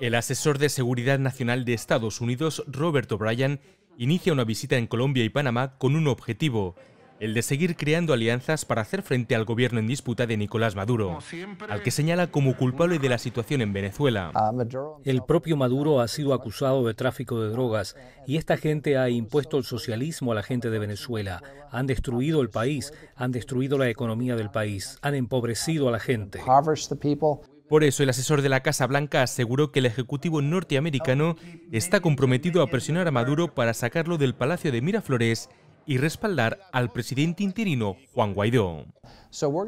El asesor de Seguridad Nacional de Estados Unidos, Robert O'Brien, inicia una visita en Colombia y Panamá con un objetivo, el de seguir creando alianzas para hacer frente al gobierno en disputa de Nicolás Maduro, al que señala como culpable de la situación en Venezuela. El propio Maduro ha sido acusado de tráfico de drogas y esta gente ha impuesto el socialismo a la gente de Venezuela. Han destruido el país, han destruido la economía del país, han empobrecido a la gente. Por eso, el asesor de la Casa Blanca aseguró que el Ejecutivo norteamericano está comprometido a presionar a Maduro para sacarlo del Palacio de Miraflores y respaldar al presidente interino Juan Guaidó.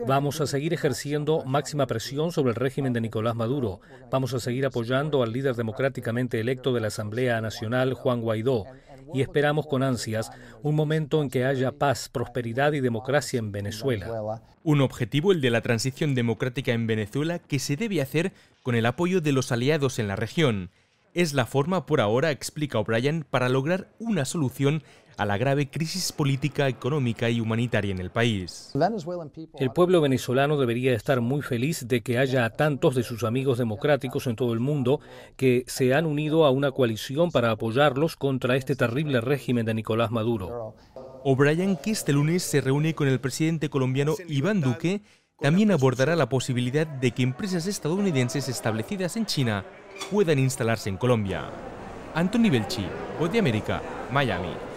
Vamos a seguir ejerciendo máxima presión sobre el régimen de Nicolás Maduro. Vamos a seguir apoyando al líder democráticamente electo de la Asamblea Nacional, Juan Guaidó y esperamos con ansias un momento en que haya paz, prosperidad y democracia en Venezuela. Un objetivo, el de la transición democrática en Venezuela, que se debe hacer con el apoyo de los aliados en la región. Es la forma por ahora, explica O'Brien, para lograr una solución a la grave crisis política, económica y humanitaria en el país. El pueblo venezolano debería estar muy feliz de que haya tantos de sus amigos democráticos en todo el mundo que se han unido a una coalición para apoyarlos contra este terrible régimen de Nicolás Maduro. O'Brien, que este lunes se reúne con el presidente colombiano Iván Duque, también abordará la posibilidad de que empresas estadounidenses establecidas en China puedan instalarse en Colombia. Anthony Belchi, Voz de América, Miami.